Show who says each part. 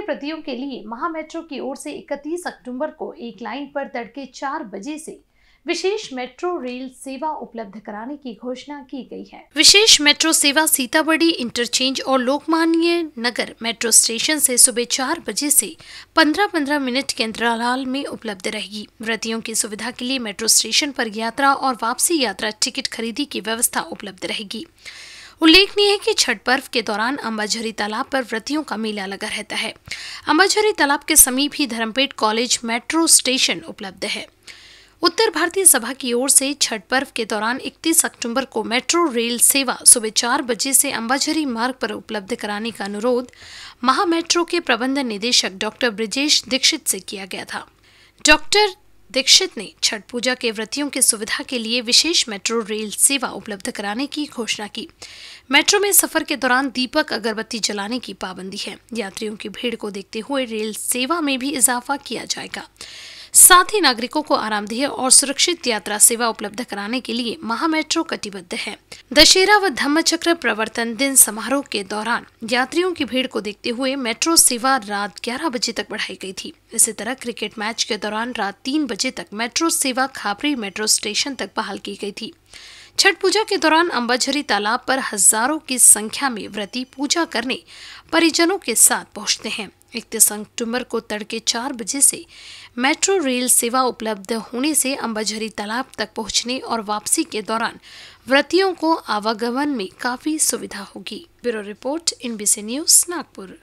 Speaker 1: के प्रतियों के लिए महा मेट्रो की ओर से 31 अक्टूबर को एक लाइन पर तड़के चार बजे से विशेष मेट्रो रेल सेवा उपलब्ध कराने की घोषणा की गई है विशेष मेट्रो सेवा सीताबड़ी इंटरचेंज और लोकमान्य नगर मेट्रो स्टेशन से सुबह चार बजे से पंद्रह पंद्रह मिनट के अंतराल में उपलब्ध रहेगी व्रतियों की सुविधा के लिए मेट्रो स्टेशन पर यात्रा और वापसी यात्रा टिकट खरीदी की व्यवस्था उपलब्ध रहेगी उल्लेखनीय है कि छठ पर्व के दौरान अम्बाझरी तालाब पर व्रतियों का मेला लगा रहता है अम्बाझरी तालाब के समीप ही धर्मपेट कॉलेज मेट्रो स्टेशन उपलब्ध है उत्तर भारतीय सभा की ओर से छठ पर्व के दौरान 31 अक्टूबर को मेट्रो रेल सेवा सुबह चार बजे से अम्बाझरी मार्ग पर उपलब्ध कराने का अनुरोध महा मेट्रो के प्रबंध निदेशक डॉक्टर ब्रिजेश दीक्षित से किया गया था डॉक्टर दीक्षित ने छठ पूजा के व्रतियों की सुविधा के लिए विशेष मेट्रो रेल सेवा उपलब्ध कराने की घोषणा की मेट्रो में सफर के दौरान दीपक अगरबत्ती जलाने की पाबंदी है यात्रियों की भीड़ को देखते हुए रेल सेवा में भी इजाफा किया जाएगा साथ ही नागरिकों को आरामदेह और सुरक्षित यात्रा सेवा उपलब्ध कराने के लिए महा मेट्रो कटिबद्ध है दशहरा व धम्म चक्र प्रवर्तन दिन समारोह के दौरान यात्रियों की भीड़ को देखते हुए मेट्रो सेवा रात ग्यारह बजे तक बढ़ाई गयी थी इसी तरह क्रिकेट मैच के दौरान रात तीन बजे तक मेट्रो सेवा खापरी मेट्रो स्टेशन तक बहाल की गयी थी छठ पूजा के दौरान अम्बाझरी तालाब पर हजारों की संख्या में व्रती पूजा करने परिजनों के साथ पहुंचते हैं इकतीस अक्टूबर को तड़के चार बजे से मेट्रो रेल सेवा उपलब्ध होने से अम्बाझरी तालाब तक पहुंचने और वापसी के दौरान व्रतियों को आवागमन में काफी सुविधा होगी bureau report INBC news Nagpur